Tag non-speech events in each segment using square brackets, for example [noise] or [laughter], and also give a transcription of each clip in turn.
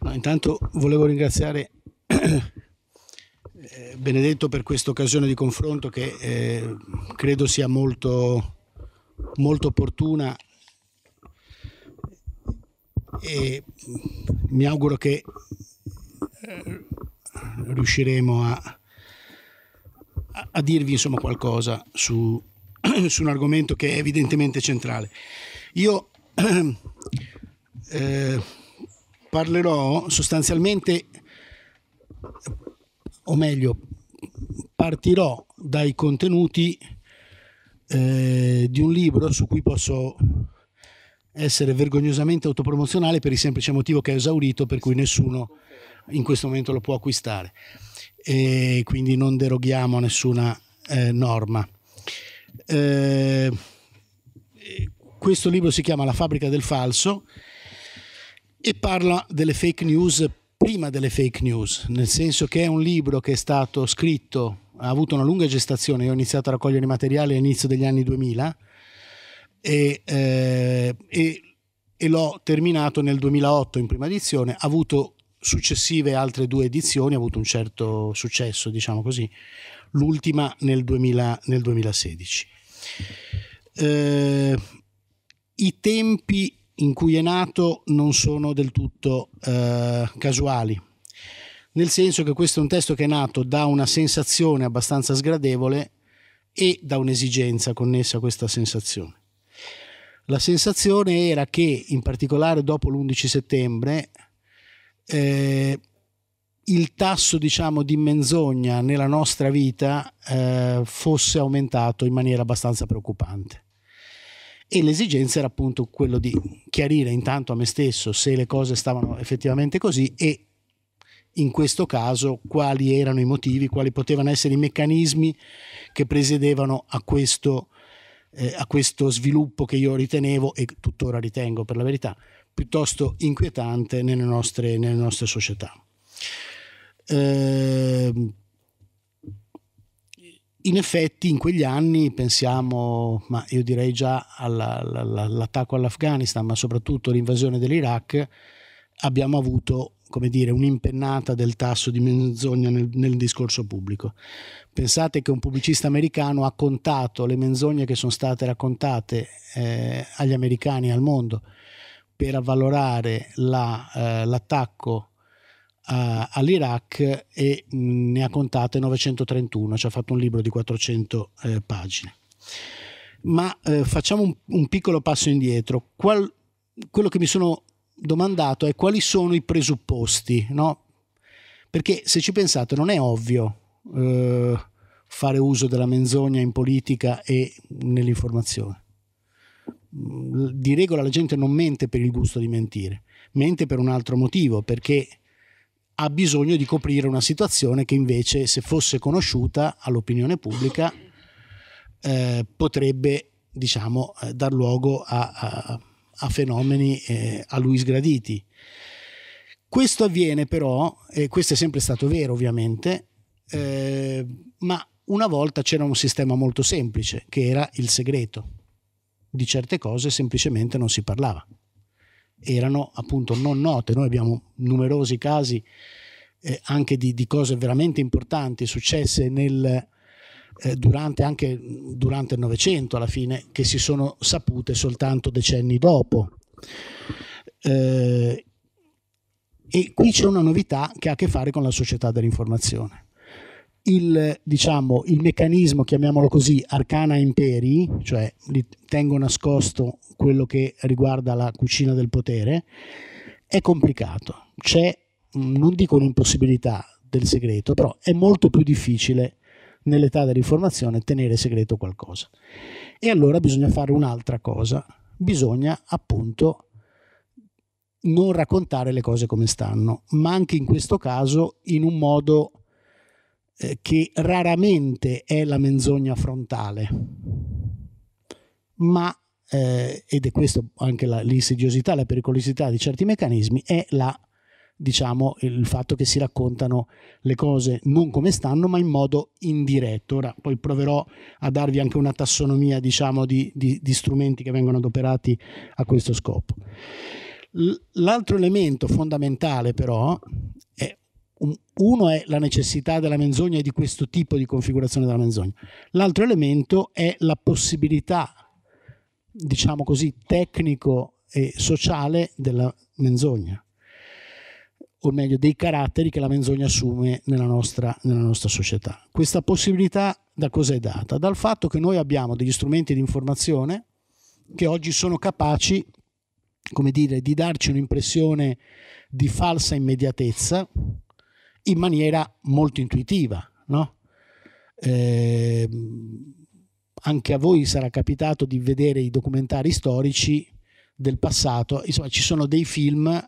No, intanto volevo ringraziare [clears throat] eh, Benedetto per questa occasione di confronto che eh, credo sia molto, molto opportuna e mi auguro che eh, riusciremo a, a dirvi insomma qualcosa su, [clears throat] su, un argomento che è evidentemente centrale. Io [clears throat] eh, parlerò sostanzialmente, o meglio, partirò dai contenuti eh, di un libro su cui posso essere vergognosamente autopromozionale per il semplice motivo che è esaurito, per cui nessuno in questo momento lo può acquistare. E quindi non deroghiamo a nessuna eh, norma. Eh, questo libro si chiama La fabbrica del falso e parla delle fake news prima delle fake news, nel senso che è un libro che è stato scritto, ha avuto una lunga gestazione, io ho iniziato a raccogliere materiali all'inizio degli anni 2000 e, eh, e, e l'ho terminato nel 2008 in prima edizione, ha avuto successive altre due edizioni, ha avuto un certo successo, diciamo così, l'ultima nel, 2000, nel 2016. Eh, I tempi in cui è nato non sono del tutto eh, casuali, nel senso che questo è un testo che è nato da una sensazione abbastanza sgradevole e da un'esigenza connessa a questa sensazione. La sensazione era che, in particolare dopo l'11 settembre, eh, il tasso diciamo, di menzogna nella nostra vita eh, fosse aumentato in maniera abbastanza preoccupante e l'esigenza era appunto quello di chiarire intanto a me stesso se le cose stavano effettivamente così e in questo caso quali erano i motivi, quali potevano essere i meccanismi che presiedevano a questo, eh, a questo sviluppo che io ritenevo e tuttora ritengo per la verità piuttosto inquietante nelle nostre, nelle nostre società. Eh, in effetti in quegli anni pensiamo, ma io direi già all'attacco all'Afghanistan, ma soprattutto all'invasione dell'Iraq, abbiamo avuto come dire, un'impennata del tasso di menzogna nel, nel, discorso pubblico. Pensate che un pubblicista americano ha contato le menzogne che sono state raccontate eh, agli americani e al mondo per avvalorare la, eh, l'attacco a, eh, all'Iraq e mm, ne ha contate 931, ci ha fatto un libro di 400 eh, pagine. Ma eh, facciamo un, un, piccolo passo indietro. Qual, quello che mi sono domandato è quali sono i presupposti, no? Perché se ci pensate non è ovvio eh, fare uso della menzogna in politica e nell'informazione. Mm, di regola la gente non mente per il gusto di mentire, mente per un altro motivo, perché ha bisogno di coprire una situazione che invece se fosse conosciuta all'opinione pubblica eh, potrebbe diciamo, eh, dar luogo a, a, a fenomeni eh, a lui sgraditi. Questo avviene però, e questo è sempre stato vero ovviamente, eh, ma una volta c'era un sistema molto semplice che era il segreto. Di certe cose semplicemente non si parlava erano appunto non note. Noi abbiamo numerosi casi eh, anche di, di, cose veramente importanti successe nel, eh, durante, anche durante il Novecento alla fine, che si sono sapute soltanto decenni dopo. Eh, e qui c'è una novità che ha a che fare con la società dell'informazione il, diciamo, il meccanismo, chiamiamolo così, arcana imperi, cioè tengo nascosto quello che riguarda la cucina del potere, è complicato. C'è, mm, non dico un'impossibilità del segreto, però è molto più difficile nell'età della riformazione tenere segreto qualcosa. E allora bisogna fare un'altra cosa, bisogna appunto non raccontare le cose come stanno, ma anche in questo caso in un modo eh, che raramente è la menzogna frontale, ma, eh, ed è questo anche la, l'insidiosità, la pericolosità di certi meccanismi, è la, diciamo, il fatto che si raccontano le cose non come stanno, ma in modo indiretto. Ora poi proverò a darvi anche una tassonomia diciamo, di, di, di strumenti che vengono adoperati a questo scopo. L'altro elemento fondamentale però uno è la necessità della menzogna e di questo tipo di configurazione della menzogna. L'altro elemento è la possibilità, diciamo così, tecnico e sociale della menzogna, o meglio dei caratteri che la menzogna assume nella nostra, nella nostra società. Questa possibilità da cosa è data? Dal fatto che noi abbiamo degli strumenti di informazione che oggi sono capaci, come dire, di darci un'impressione di falsa immediatezza, in maniera molto intuitiva. No? Eh, anche a voi sarà capitato di vedere i documentari storici del passato, insomma ci sono dei film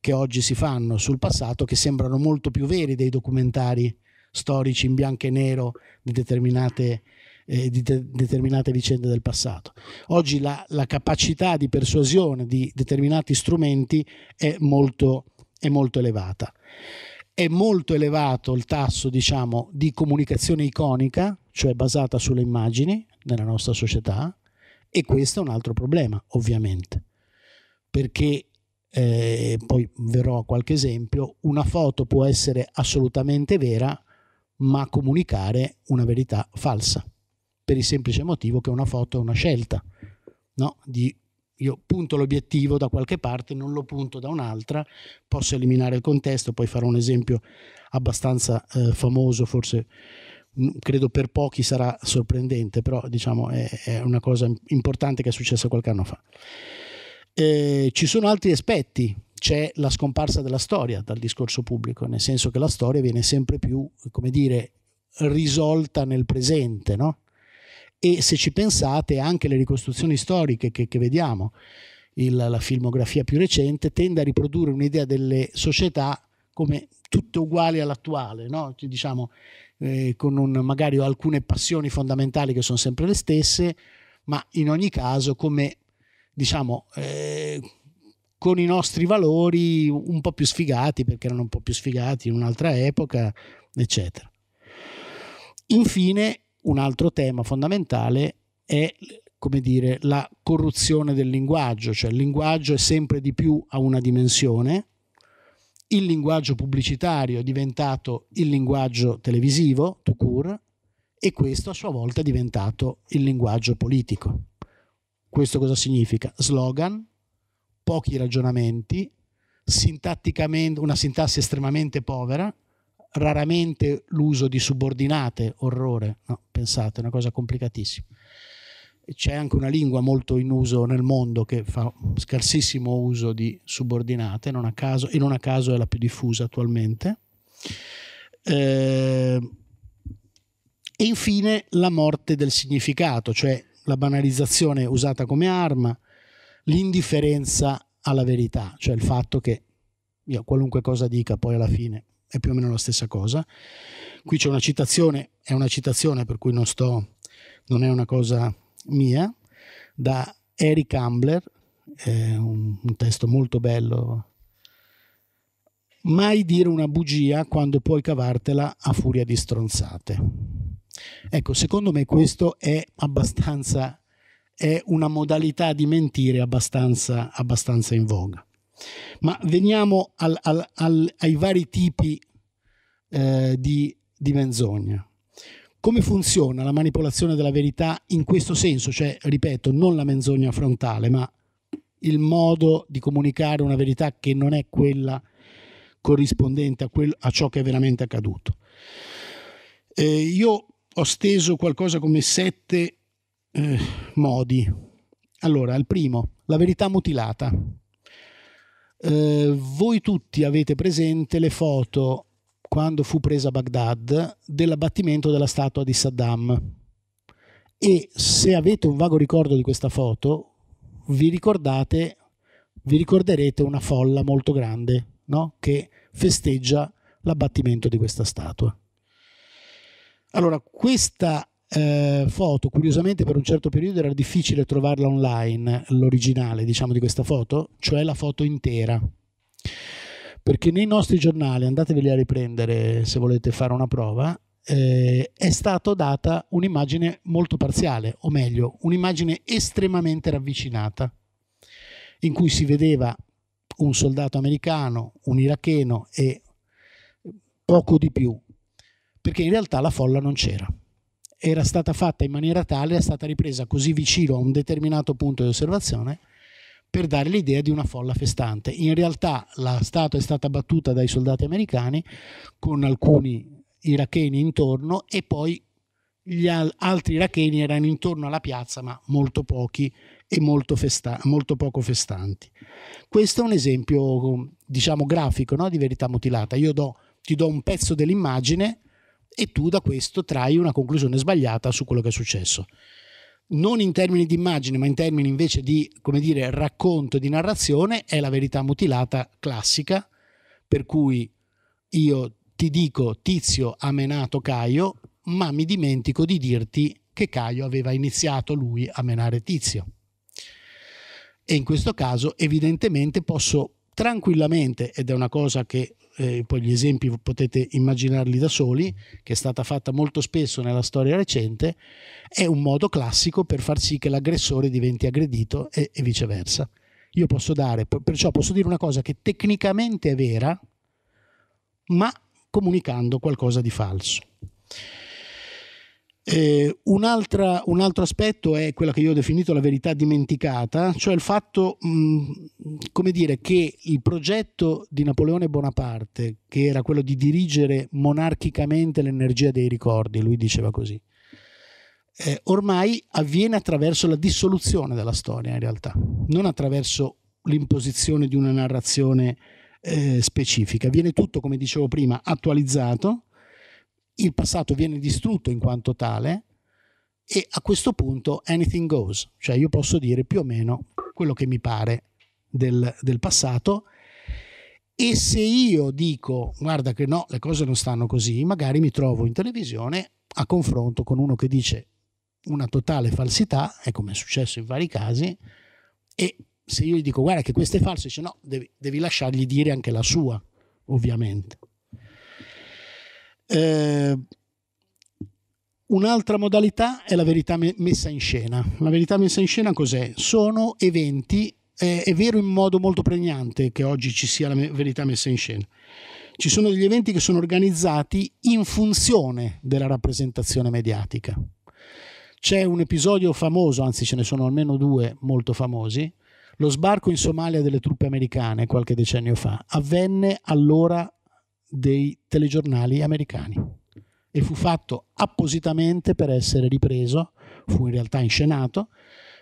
che oggi si fanno sul passato che sembrano molto più veri dei documentari storici in bianco e nero di determinate, eh, di de determinate vicende del passato. Oggi la, la, capacità di persuasione di determinati strumenti è molto, è molto elevata è molto elevato il tasso diciamo, di comunicazione iconica, cioè basata sulle immagini nella nostra società, e questo è un altro problema, ovviamente, perché eh, poi verrò a qualche esempio, una foto può essere assolutamente vera, ma comunicare una verità falsa, per il semplice motivo che una foto è una scelta no? di io punto l'obiettivo da qualche parte, non lo punto da un'altra, posso eliminare il contesto, poi farò un esempio abbastanza eh, famoso, forse mm, credo per pochi sarà sorprendente, però diciamo è, è una cosa importante che è successa qualche anno fa. Eh, ci sono altri aspetti, c'è la scomparsa della storia dal discorso pubblico, nel senso che la storia viene sempre più, come dire, risolta nel presente, no? e se ci pensate anche le ricostruzioni storiche che, che vediamo, il, la filmografia più recente, tende a riprodurre un'idea delle società come tutte uguali all'attuale, no? diciamo, eh, con un, magari alcune passioni fondamentali che sono sempre le stesse, ma in ogni caso come diciamo eh, con i nostri valori un po' più sfigati perché erano un po' più sfigati in un'altra epoca eccetera infine un altro tema fondamentale è come dire, la corruzione del linguaggio, cioè il linguaggio è sempre di più a una dimensione, il linguaggio pubblicitario è diventato il linguaggio televisivo, tout court, e questo a sua volta è diventato il linguaggio politico. Questo cosa significa? Slogan, pochi ragionamenti, una sintassi estremamente povera, raramente l'uso di subordinate, orrore, no, pensate, è una cosa complicatissima. C'è anche una lingua molto in uso nel mondo che fa scarsissimo uso di subordinate, non a caso, e non a caso è la più diffusa attualmente. Ehm, e infine la morte del significato, cioè la banalizzazione usata come arma, l'indifferenza alla verità, cioè il fatto che io qualunque cosa dica poi alla fine è più o meno la stessa cosa. Qui c'è una citazione, è una citazione per cui non sto, non è una cosa mia, da Eric Ambler, un, un testo molto bello. Mai dire una bugia quando puoi cavartela a furia di stronzate. Ecco, secondo me questo è abbastanza, è una modalità di mentire abbastanza, abbastanza in voga. Ma veniamo al, al, al, ai vari tipi eh, di, di menzogna. Come funziona la manipolazione della verità in questo senso? Cioè, ripeto, non la menzogna frontale, ma il modo di comunicare una verità che non è quella corrispondente a, quel, a ciò che è veramente accaduto. Eh, io ho steso qualcosa come sette eh, modi. Allora, il primo, la verità mutilata. Eh, voi tutti avete presente le foto quando fu presa Baghdad dell'abbattimento della statua di Saddam. E se avete un vago ricordo di questa foto, vi ricordate, vi ricorderete una folla molto grande no? che festeggia l'abbattimento di questa statua. Allora, questa eh, foto, curiosamente per un certo periodo era difficile trovarla online, l'originale diciamo di questa foto, cioè la foto intera. Perché nei nostri giornali, andateveli a riprendere se volete fare una prova, eh, è stata data un'immagine molto parziale, o meglio, un'immagine estremamente ravvicinata, in cui si vedeva un soldato americano, un iracheno e poco di più, perché in realtà la folla non c'era era stata fatta in maniera tale, è stata ripresa così vicino a un determinato punto di osservazione per dare l'idea di una folla festante. In realtà la statua è stata battuta dai soldati americani con alcuni iracheni intorno e poi gli al altri iracheni erano intorno alla piazza ma molto pochi e molto, molto poco festanti. Questo è un esempio diciamo grafico no? di verità mutilata. Io do, ti do un pezzo dell'immagine e tu da questo trai una conclusione sbagliata su quello che è successo. Non in termini di immagine, ma in termini invece di, come dire, racconto e di narrazione, è la verità mutilata classica, per cui io ti dico Tizio ha menato Caio, ma mi dimentico di dirti che Caio aveva iniziato lui a menare Tizio. E in questo caso evidentemente posso tranquillamente, ed è una cosa che eh, poi gli esempi potete immaginarli da soli, che è stata fatta molto spesso nella storia recente, è un modo classico per far sì che l'aggressore diventi aggredito e, e viceversa. Io posso dare, perciò posso dire una cosa che tecnicamente è vera, ma comunicando qualcosa di falso. Eh, un, altra, un, altro aspetto è quella che io ho definito la verità dimenticata, cioè il fatto, mh, dire, che il progetto di Napoleone Bonaparte, che era quello di dirigere monarchicamente l'energia dei ricordi, lui diceva così, eh, ormai avviene attraverso la dissoluzione della storia in realtà, non attraverso l'imposizione di una narrazione eh, specifica, viene tutto, come dicevo prima, attualizzato il passato viene distrutto in quanto tale e a questo punto anything goes, cioè io posso dire più o meno quello che mi pare del, del passato e se io dico guarda che no, le cose non stanno così, magari mi trovo in televisione a confronto con uno che dice una totale falsità, è come è successo in vari casi, e se io gli dico guarda che questo è falso, dice no, devi, devi lasciargli dire anche la sua, ovviamente. Eh, Un'altra modalità è la verità me- messa in scena. La verità messa in scena cos'è? Sono eventi, eh, è vero in modo molto pregnante che oggi ci sia la me- verità messa in scena. Ci sono degli eventi che sono organizzati in funzione della rappresentazione mediatica. C'è un episodio famoso, anzi ce ne sono almeno due molto famosi, lo sbarco in Somalia delle truppe americane qualche decennio fa avvenne all'ora dei telegiornali americani e fu fatto appositamente per essere ripreso, fu in realtà inscenato,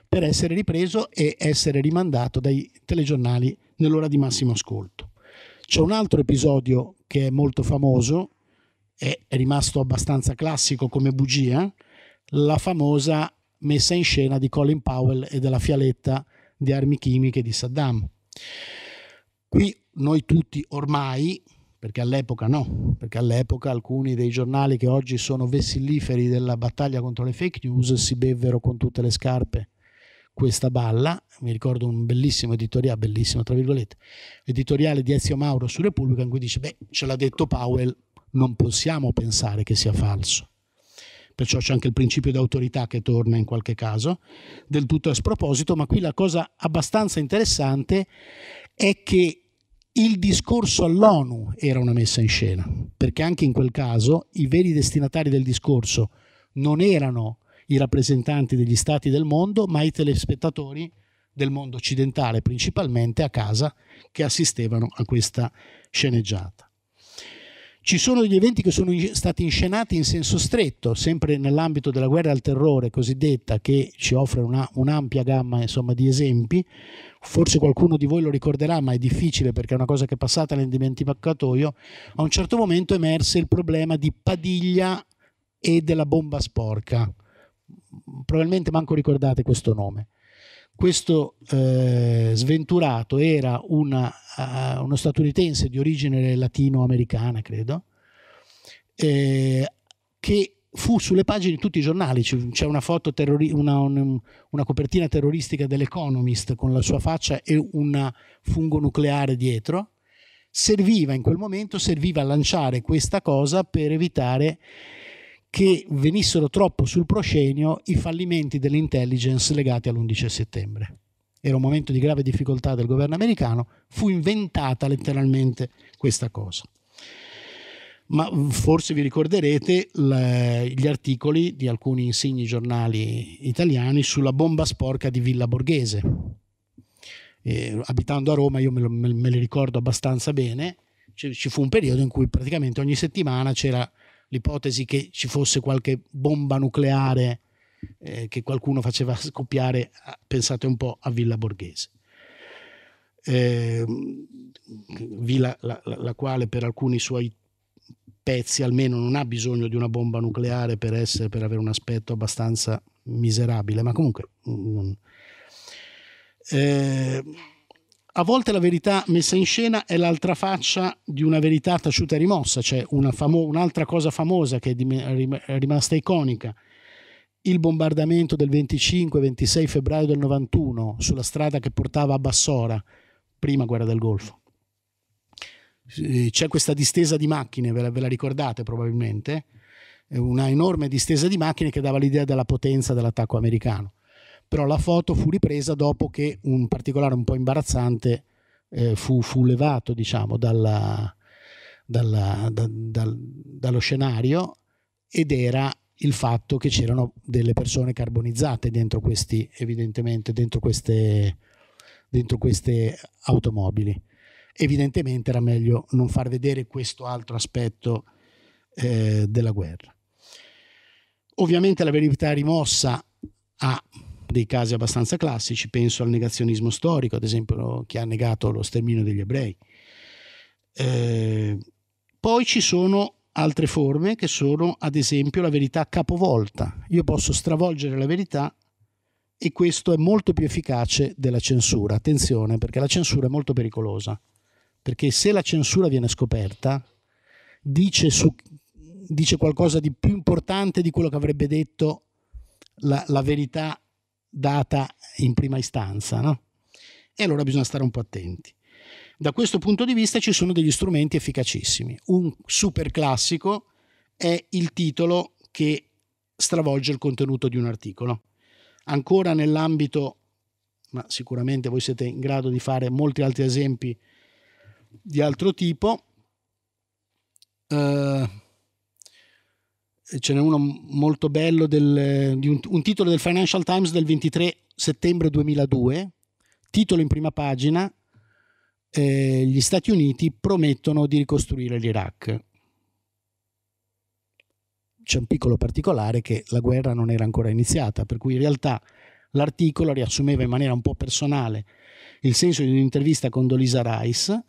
per essere ripreso e essere rimandato dai telegiornali nell'ora di massimo ascolto. C'è un altro episodio che è molto famoso, è rimasto abbastanza classico come bugia, la famosa messa in scena di Colin Powell e della fialetta di armi chimiche di Saddam. Qui noi tutti ormai, perché all'epoca no, perché all'epoca alcuni dei giornali che oggi sono vessilliferi della battaglia contro le fake news si bevvero con tutte le scarpe questa balla, mi ricordo un bellissimo editoriale, bellissimo tra virgolette, editoriale di Ezio Mauro su Repubblica in cui dice, beh, ce l'ha detto Powell, non possiamo pensare che sia falso. Perciò c'è anche il principio di autorità che torna in qualche caso, del tutto a sproposito, ma qui la cosa abbastanza interessante è che il discorso all'ONU era una messa in scena, perché anche in quel caso i veri destinatari del discorso non erano i rappresentanti degli stati del mondo, ma i telespettatori del mondo occidentale, principalmente a casa, che assistevano a questa sceneggiata. Ci sono degli eventi che sono stati inscenati in senso stretto, sempre nell'ambito della guerra al terrore cosiddetta, che ci offre una, un'ampia gamma insomma, di esempi. Forse qualcuno di voi lo ricorderà, ma è difficile perché è una cosa che è passata nel dimenticatoio. A un certo momento emerse il problema di Padiglia e della bomba sporca. Probabilmente manco ricordate questo nome questo eh, sventurato era una, uh, uno statunitense di origine latinoamericana, credo, eh, che fu sulle pagine di tutti i giornali. C'è una, una, un, una, copertina terroristica dell'Economist con la sua faccia e un fungo nucleare dietro. Serviva in quel momento, serviva a lanciare questa cosa per evitare che venissero troppo sul proscenio i fallimenti dell'intelligence legati all'11 settembre. Era un momento di grave difficoltà del governo americano, fu inventata letteralmente questa cosa. Ma forse vi ricorderete gli articoli di alcuni insigni giornali italiani sulla bomba sporca di Villa Borghese. E, abitando a Roma io me, me, me li ricordo abbastanza bene, ci fu un periodo in cui praticamente ogni settimana c'era l'ipotesi che ci fosse qualche bomba nucleare eh, che qualcuno faceva scoppiare, ah, pensate un po', a Villa Borghese. Eh, villa la, la, la quale per alcuni suoi pezzi almeno non ha bisogno di una bomba nucleare per, essere, per avere un aspetto abbastanza miserabile, ma comunque... Mm, eh, a volte la verità messa in scena è l'altra faccia di una verità taciuta e rimossa, cioè famo- un'altra cosa famosa che è, di- è rimasta iconica. Il bombardamento del 25-26 febbraio del 91 sulla strada che portava a Bassora, prima guerra del Golfo. C'è questa distesa di macchine, ve la, ve la ricordate probabilmente? Una enorme distesa di macchine che dava l'idea della potenza dell'attacco americano però la foto fu ripresa dopo che un particolare un po' imbarazzante eh, fu, fu, levato diciamo, dalla, dalla, da, dal, dallo scenario ed era il fatto che c'erano delle persone carbonizzate dentro questi, evidentemente, dentro queste, dentro queste automobili. Evidentemente era meglio non far vedere questo altro aspetto eh, della guerra. Ovviamente la verità rimossa ha dei casi abbastanza classici, penso al negazionismo storico, ad esempio che ha negato lo sterminio degli ebrei. Eh, poi ci sono altre forme che sono ad esempio la verità capovolta. Io posso stravolgere la verità e questo è molto più efficace della censura. Attenzione perché la censura è molto pericolosa, perché se la censura viene scoperta dice, su, dice qualcosa di più importante di quello che avrebbe detto la, la verità data in prima istanza, no? E allora bisogna stare un po' attenti. Da questo punto di vista ci sono degli strumenti efficacissimi. Un super classico è il titolo che stravolge il contenuto di un articolo. Ancora nell'ambito, ma sicuramente voi siete in grado di fare molti altri esempi di altro tipo, eh, ce n'è uno molto bello, del, di un, un titolo del Financial Times del 23 settembre 2002, titolo in prima pagina, eh, gli Stati Uniti promettono di ricostruire l'Iraq. C'è un piccolo particolare che la guerra non era ancora iniziata, per cui in realtà l'articolo riassumeva in maniera un po' personale il senso di un'intervista con Dolisa Rice,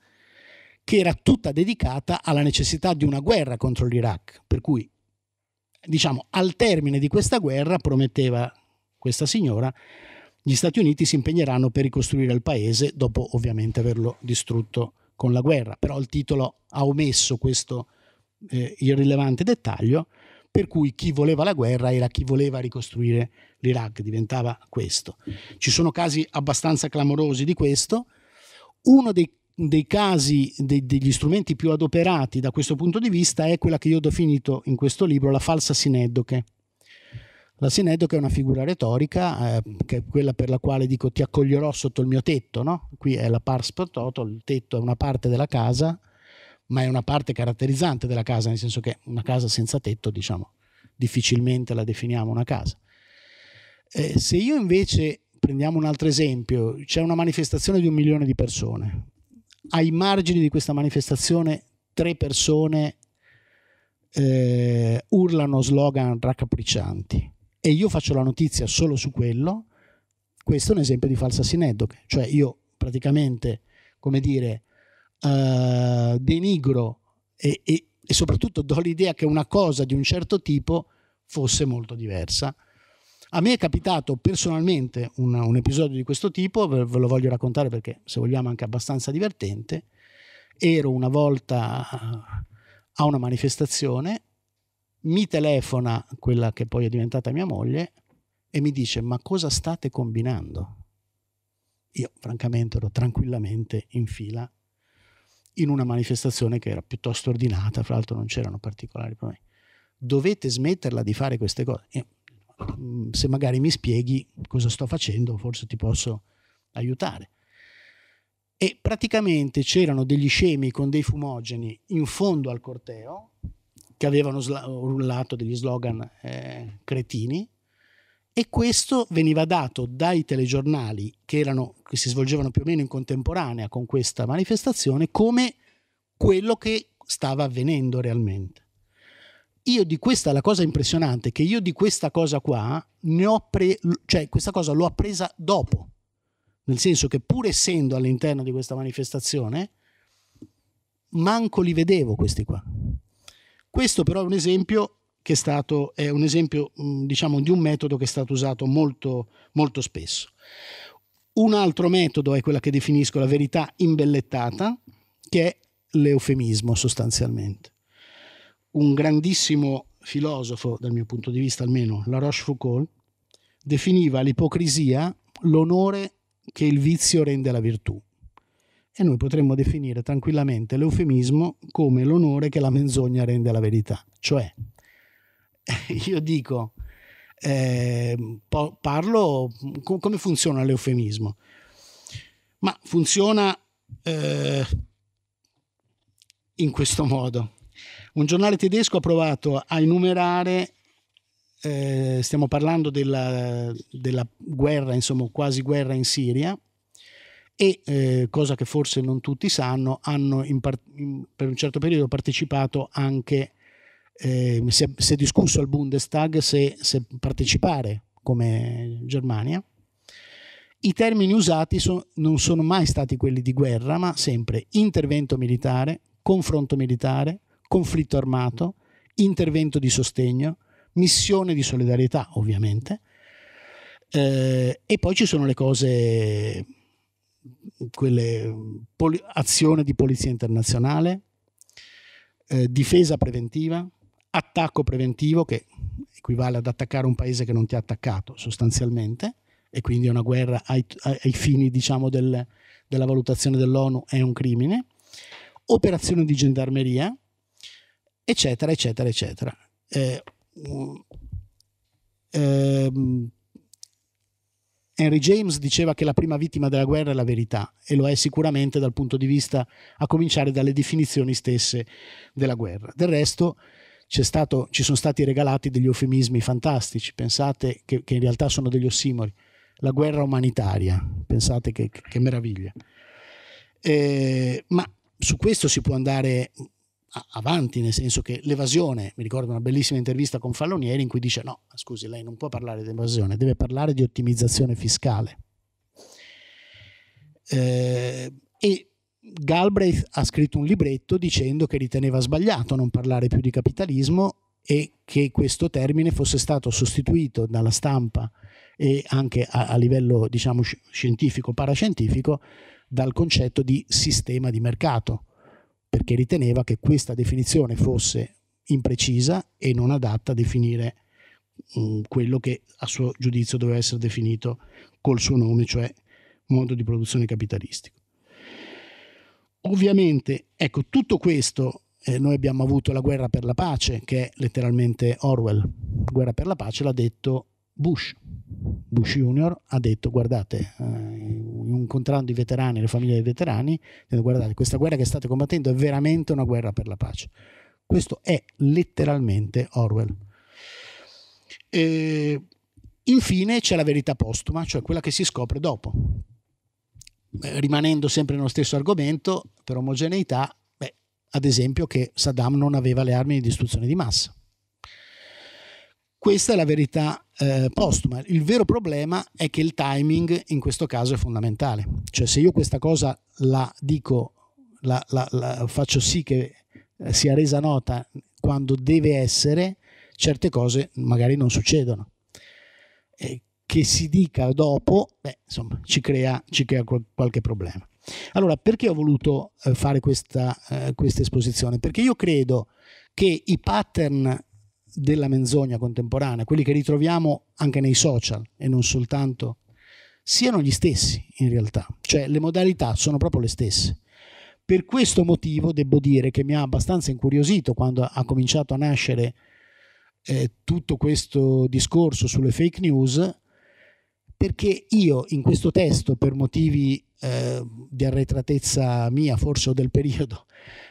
che era tutta dedicata alla necessità di una guerra contro l'Iraq, per cui diciamo, al termine di questa guerra, prometteva questa signora, gli Stati Uniti si impegneranno per ricostruire il paese dopo ovviamente averlo distrutto con la guerra. Però il titolo ha omesso questo eh, irrilevante dettaglio, per cui chi voleva la guerra era chi voleva ricostruire l'Iraq, diventava questo. Ci sono casi abbastanza clamorosi di questo. Uno dei dei casi, de, degli strumenti più adoperati da questo punto di vista è quella che io ho definito in questo libro la falsa sineddoche. La sineddoche è una figura retorica, eh, che è quella per la quale dico ti accoglierò sotto il mio tetto, no? Qui è la pars pro toto, il tetto è una parte della casa, ma è una parte caratterizzante della casa, nel senso che una casa senza tetto, diciamo, difficilmente la definiamo una casa. Eh, se io invece prendiamo un altro esempio, c'è una manifestazione di un milione di persone ai margini di questa manifestazione tre persone eh, urlano slogan raccapriccianti e io faccio la notizia solo su quello, questo è un esempio di falsa sineddoche, cioè io praticamente, come dire, eh, denigro e, e, e soprattutto do l'idea che una cosa di un certo tipo fosse molto diversa a me è capitato personalmente un, un episodio di questo tipo, ve, ve lo voglio raccontare perché se vogliamo anche abbastanza divertente. Ero una volta a una manifestazione, mi telefona quella che poi è diventata mia moglie e mi dice ma cosa state combinando? Io francamente ero tranquillamente in fila in una manifestazione che era piuttosto ordinata, fra l'altro non c'erano particolari problemi. Dovete smetterla di fare queste cose. Io Mm, se magari mi spieghi cosa sto facendo, forse ti posso aiutare. E praticamente c'erano degli scemi con dei fumogeni in fondo al corteo che avevano rullato degli slogan eh, cretini e questo veniva dato dai telegiornali che, erano, che si svolgevano più o meno in contemporanea con questa manifestazione come quello che stava avvenendo realmente io di questa, la cosa impressionante, è che io di questa cosa qua, ne ho pre- cioè questa cosa l'ho appresa dopo, nel senso che pur essendo all'interno di questa manifestazione, manco li vedevo questi qua. Questo però è un esempio che è stato, è un esempio mm, diciamo di un metodo che è stato usato molto, molto spesso. Un altro metodo è quella che definisco la verità imbellettata, che è l'eufemismo sostanzialmente un grandissimo filosofo, dal mio punto di vista almeno, La Rochefoucauld, definiva l'ipocrisia l'onore che il vizio rende alla virtù. E noi potremmo definire tranquillamente l'eufemismo come l'onore che la menzogna rende alla verità. Cioè, [laughs] io dico, eh, parlo, com- come funziona l'eufemismo? Ma funziona eh, in questo modo. Un giornale tedesco ha provato a enumerare eh, stiamo parlando della, della, guerra, insomma quasi guerra in Siria e, eh, cosa che forse non tutti sanno, hanno in part- in, per un certo periodo partecipato anche, eh, si, è, si, è, discusso al Bundestag se, se partecipare come Germania. I termini usati so, non sono mai stati quelli di guerra, ma sempre intervento militare, confronto militare, conflitto armato, intervento di sostegno, missione di solidarietà ovviamente, eh, e poi ci sono le cose, quelle poli, azione di polizia internazionale, eh, difesa preventiva, attacco preventivo che equivale ad attaccare un paese che non ti ha attaccato sostanzialmente e quindi è una guerra ai, ai fini diciamo, del, della valutazione dell'ONU è un crimine, operazione di gendarmeria eccetera, eccetera, eccetera. Eh, mm, ehm, Henry James diceva che la prima vittima della guerra è la verità e lo è sicuramente dal punto di vista a cominciare dalle definizioni stesse della guerra. Del resto stato, ci sono stati regalati degli eufemismi fantastici, pensate che, che, in realtà sono degli ossimori. La guerra umanitaria, pensate che, che meraviglia. Eh, ma su questo si può andare avanti, nel senso che l'evasione, mi ricordo una bellissima intervista con Fallonieri in cui dice no, scusi, lei non può parlare di evasione, deve parlare di ottimizzazione fiscale. Eh, e Galbraith ha scritto un libretto dicendo che riteneva sbagliato non parlare più di capitalismo e che questo termine fosse stato sostituito dalla stampa e anche a, a livello diciamo, scientifico, parascientifico, dal concetto di sistema di mercato perché riteneva che questa definizione fosse imprecisa e non adatta a definire mh, mm, quello che a suo giudizio doveva essere definito col suo nome, cioè mondo di produzione capitalistico. Ovviamente, ecco, tutto questo eh, noi abbiamo avuto la guerra per la pace, che è letteralmente Orwell. Guerra per la pace l'ha detto Bush. Bush Junior ha detto guardate, eh, incontrando i veterani, le famiglie dei veterani, guardate, questa guerra che state combattendo è veramente una guerra per la pace. Questo è letteralmente Orwell. E infine c'è la verità postuma, cioè quella che si scopre dopo. Eh, rimanendo sempre nello stesso argomento, per omogeneità, beh, ad esempio che Saddam non aveva le armi di distruzione di massa questa è la verità eh, postuma. Il vero problema è che il timing in questo caso è fondamentale. Cioè se io questa cosa la dico, la, la, la faccio sì che eh, sia resa nota quando deve essere, certe cose magari non succedono. E che si dica dopo, beh, insomma, ci crea, ci crea qualche problema. Allora, perché ho voluto eh, fare questa, eh, questa esposizione? Perché io credo che i pattern della menzogna contemporanea, quelli che ritroviamo anche nei social e non soltanto, siano gli stessi in realtà, cioè le modalità sono proprio le stesse. Per questo motivo devo dire che mi ha abbastanza incuriosito quando ha cominciato a nascere eh, tutto questo discorso sulle fake news, perché io in questo testo, per motivi eh, di arretratezza mia, forse o del periodo,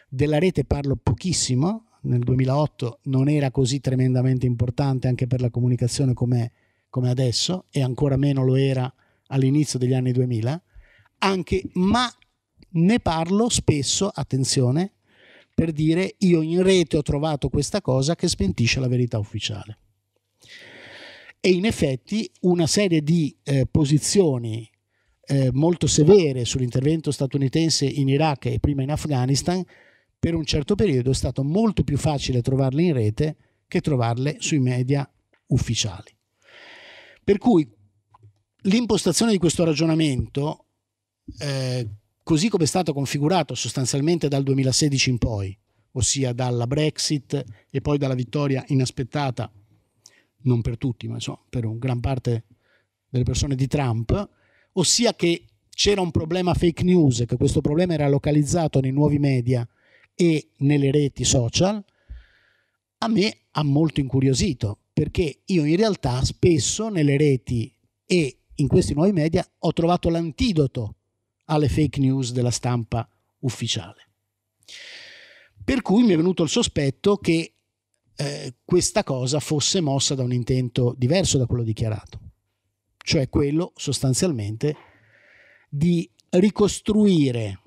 della rete parlo pochissimo, nel 2008 non era così tremendamente importante anche per la comunicazione come, come adesso e ancora meno lo era all'inizio degli anni 2000, anche, ma ne parlo spesso, attenzione, per dire io in rete ho trovato questa cosa che smentisce la verità ufficiale. E in effetti una serie di eh, posizioni eh, molto severe sull'intervento statunitense in Iraq e prima in Afghanistan per un certo periodo è stato molto più facile trovarle in rete che trovarle sui media ufficiali. Per cui l'impostazione di questo ragionamento, eh, così come è stato configurato sostanzialmente dal 2016 in poi, ossia dalla Brexit e poi dalla vittoria inaspettata, non per tutti, ma insomma, per gran parte delle persone di Trump, ossia che c'era un problema fake news, che questo problema era localizzato nei nuovi media e nelle reti social, a me ha molto incuriosito, perché io in realtà spesso nelle reti e in questi nuovi media ho trovato l'antidoto alle fake news della stampa ufficiale. Per cui mi è venuto il sospetto che eh, questa cosa fosse mossa da un intento diverso da quello dichiarato, cioè quello sostanzialmente di ricostruire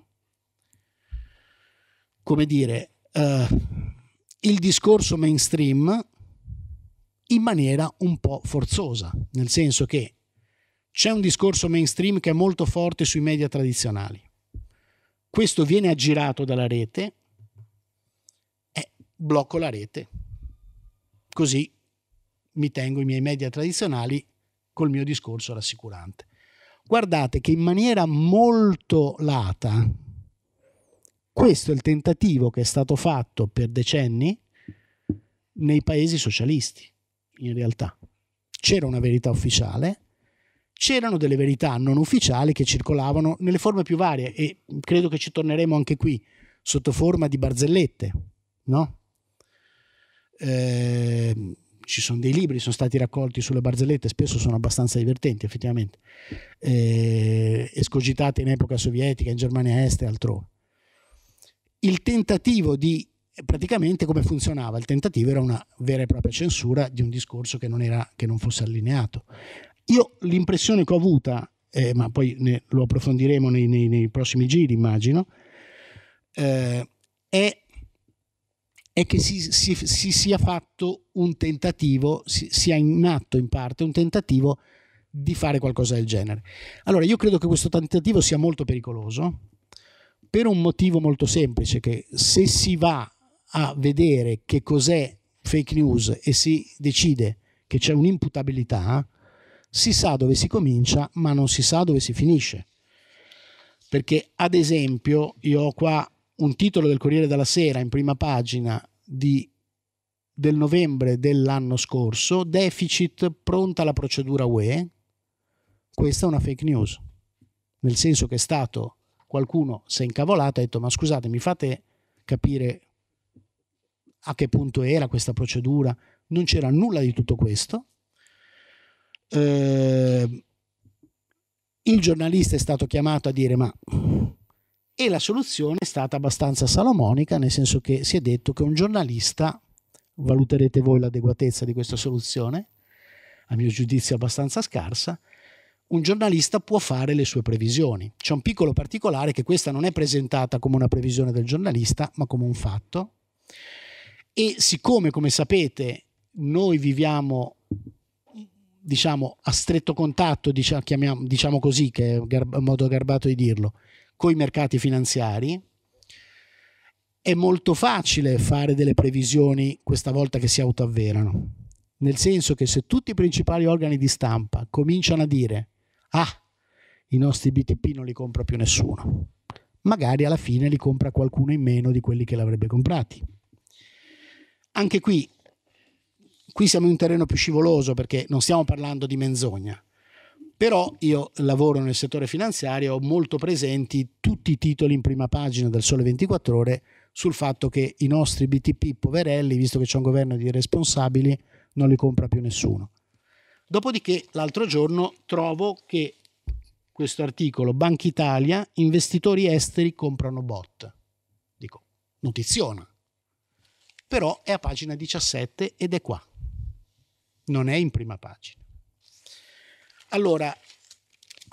come dire, eh, il discorso mainstream in maniera un po' forzosa, nel senso che c'è un discorso mainstream che è molto forte sui media tradizionali. Questo viene aggirato dalla rete e blocco la rete. Così mi tengo i miei media tradizionali col mio discorso rassicurante. Guardate che in maniera molto lata, questo è il tentativo che è stato fatto per decenni nei paesi socialisti, in realtà. C'era una verità ufficiale, c'erano delle verità non ufficiali che circolavano nelle forme più varie e credo che ci torneremo anche qui, sotto forma di barzellette, no? Eh, ci sono dei libri, sono stati raccolti sulle barzellette, spesso sono abbastanza divertenti effettivamente, eh, escogitate in epoca sovietica, in Germania Est e altrove il tentativo di praticamente come funzionava? Il tentativo era una vera e propria censura di un discorso che non, era, che non fosse allineato. Io l'impressione che ho avuta, eh, ma poi ne, lo approfondiremo nei, nei, nei, prossimi giri, immagino, eh, è, è, che si, si, si, sia fatto un tentativo, si, sia in atto in parte un tentativo di fare qualcosa del genere. Allora, io credo che questo tentativo sia molto pericoloso per un motivo molto semplice, che se si va a vedere che cos'è fake news e si decide che c'è un'imputabilità, si sa dove si comincia, ma non si sa dove si finisce. Perché, ad esempio, io ho qua un titolo del Corriere della Sera in prima pagina di, del novembre dell'anno scorso, deficit pronta la procedura UE. Questa è una fake news, nel senso che è stato qualcuno si è incavolato e ha detto ma scusate mi fate capire a che punto era questa procedura, non c'era nulla di tutto questo. Eh, il giornalista è stato chiamato a dire ma... E la soluzione è stata abbastanza salomonica, nel senso che si è detto che un giornalista, valuterete voi l'adeguatezza di questa soluzione, a mio giudizio abbastanza scarsa, un giornalista può fare le sue previsioni. C'è un piccolo particolare che questa non è presentata come una previsione del giornalista, ma come un fatto. E siccome, come sapete, noi viviamo diciamo a stretto contatto, diciamo, diciamo così, che è un modo garbato di dirlo, coi mercati finanziari, è molto facile fare delle previsioni questa volta che si autoavverano. Nel senso che se tutti i principali organi di stampa cominciano a dire ah, i nostri BTP non li compra più nessuno. Magari alla fine li compra qualcuno in meno di quelli che li avrebbe comprati. Anche qui, qui siamo in un terreno più scivoloso perché non stiamo parlando di menzogna. Però io lavoro nel settore finanziario, ho molto presenti tutti i titoli in prima pagina del Sole 24 ore sul fatto che i nostri BTP poverelli, visto che c'è un governo di responsabili, non li compra più nessuno. Dopodiché l'altro giorno trovo che questo articolo, Banca Italia, investitori esteri comprano bot. Dico, notiziona. Però è a pagina 17 ed è qua. Non è in prima pagina. Allora,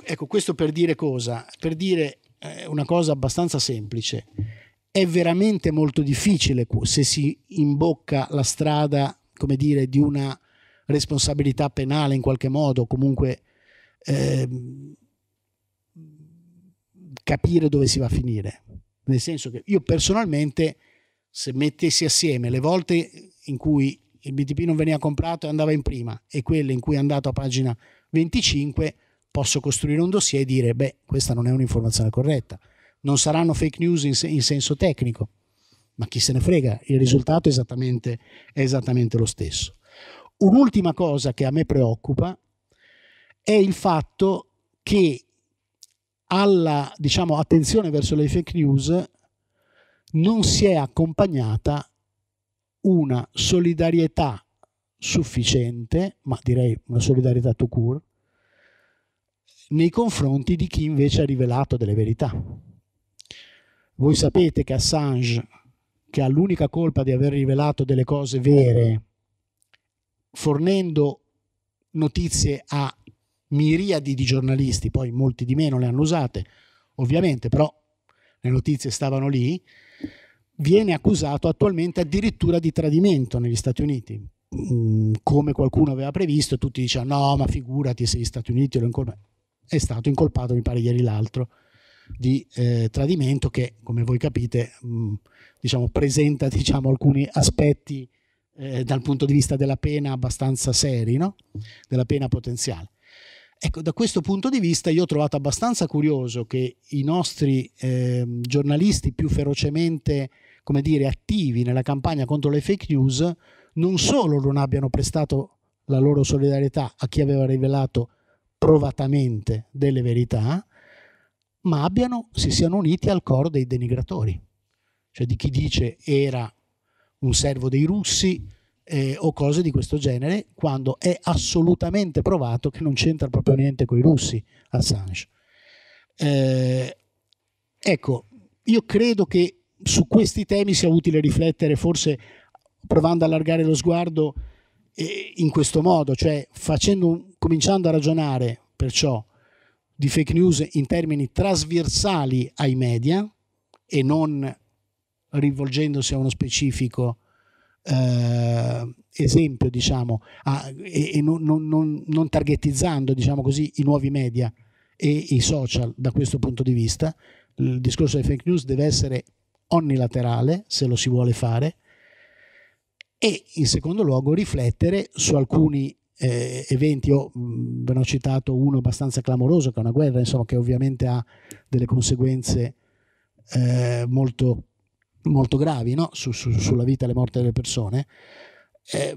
ecco, questo per dire cosa? Per dire eh, una cosa abbastanza semplice. È veramente molto difficile se si imbocca la strada, come dire, di una responsabilità penale in qualche modo, comunque eh, capire dove si va a finire. Nel senso che io personalmente, se mettessi assieme le volte in cui il BTP non veniva comprato e andava in prima e quelle in cui è andato a pagina 25, posso costruire un dossier e dire, beh, questa non è un'informazione corretta. Non saranno fake news in, in senso tecnico, ma chi se ne frega, il risultato è esattamente, è esattamente lo stesso. Un'ultima cosa che a me preoccupa è il fatto che alla diciamo, attenzione verso le fake news non si è accompagnata una solidarietà sufficiente, ma direi una solidarietà to cure, nei confronti di chi invece ha rivelato delle verità. Voi sapete che Assange, che ha l'unica colpa di aver rivelato delle cose vere, fornendo notizie a miriadi di giornalisti, poi molti di meno le hanno usate, ovviamente, però le notizie stavano lì, viene accusato attualmente addirittura di tradimento negli Stati Uniti. Mm, come qualcuno aveva previsto, tutti dicevano no, ma figurati se gli Stati Uniti lo incolpano. È stato incolpato, mi pare, ieri l'altro di eh, tradimento che, come voi capite, mh, mm, diciamo, presenta diciamo, alcuni aspetti eh, dal punto di vista della pena abbastanza seri, no? della pena potenziale. Ecco, da questo punto di vista io ho trovato abbastanza curioso che i nostri eh, giornalisti più ferocemente, come dire, attivi nella campagna contro le fake news non solo non abbiano prestato la loro solidarietà a chi aveva rivelato provatamente delle verità, ma abbiano, si siano uniti al coro dei denigratori, cioè di chi dice era un servo dei russi eh, o cose di questo genere, quando è assolutamente provato che non c'entra proprio niente con i russi Assange. Eh, ecco, io credo che su questi temi sia utile riflettere, forse provando ad allargare lo sguardo eh, in questo modo, cioè facendo, cominciando a ragionare perciò di fake news in termini trasversali ai media e non rivolgendosi a uno specifico eh, esempio, diciamo, a, e, e non, non, non, targetizzando, diciamo così, i nuovi media e i social da questo punto di vista, il discorso delle fake news deve essere onnilaterale, se lo si vuole fare, e in secondo luogo riflettere su alcuni eh, eventi, io ve ne ho citato uno abbastanza clamoroso, che è una guerra, insomma, che ovviamente ha delle conseguenze eh, molto molto gravi no? su, su, mm-hmm. sulla vita e le morte delle persone, eh,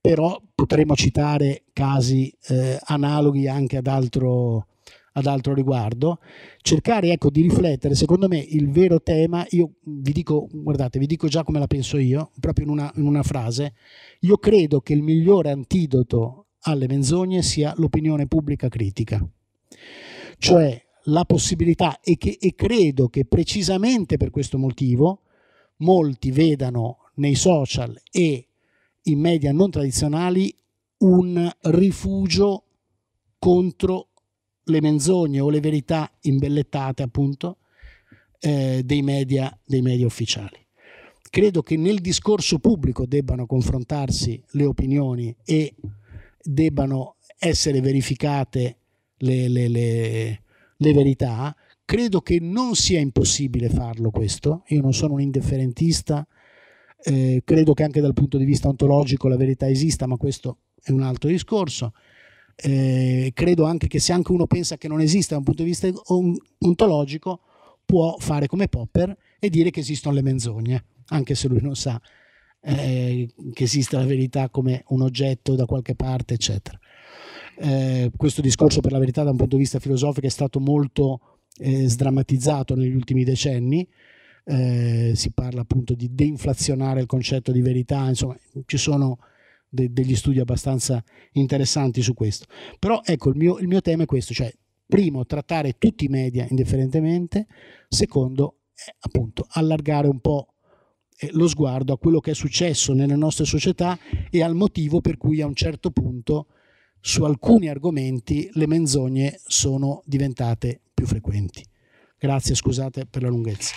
però potremmo citare casi eh, analoghi anche ad altro, ad altro riguardo, cercare ecco, di riflettere, secondo me il vero tema, io vi dico, guardate, vi dico già come la penso io, proprio in una, in una frase, io credo che il migliore antidoto alle menzogne sia l'opinione pubblica critica, cioè la possibilità e, che, e credo che precisamente per questo motivo molti vedano nei social e in media non tradizionali un rifugio contro le menzogne o le verità imbellettate appunto eh, dei, media, dei media ufficiali. Credo che nel discorso pubblico debbano confrontarsi le opinioni e debbano essere verificate le, le, le, le verità, credo che non sia impossibile farlo questo, io non sono un indifferentista, eh, credo che anche dal punto di vista ontologico la verità esista, ma questo è un altro discorso. Eh, credo anche che se anche uno pensa che non esista da un punto di vista ontologico, può fare come Popper e dire che esistono le menzogne, anche se lui non sa eh, che esista la verità come un oggetto da qualche parte, eccetera. Eh, questo discorso per la verità da un punto di vista filosofico è stato molto eh, sdrammatizzato negli ultimi decenni. Eh, si parla appunto di deinflazionare il concetto di verità, insomma ci sono de- degli studi abbastanza interessanti su questo. Però ecco, il mio, il mio tema è questo, cioè primo trattare tutti i media indifferentemente, secondo eh, appunto allargare un po' eh, lo sguardo a quello che è successo nelle nostre società e al motivo per cui a un certo punto su alcuni argomenti le menzogne sono diventate più frequenti. Grazie, scusate per la lunghezza.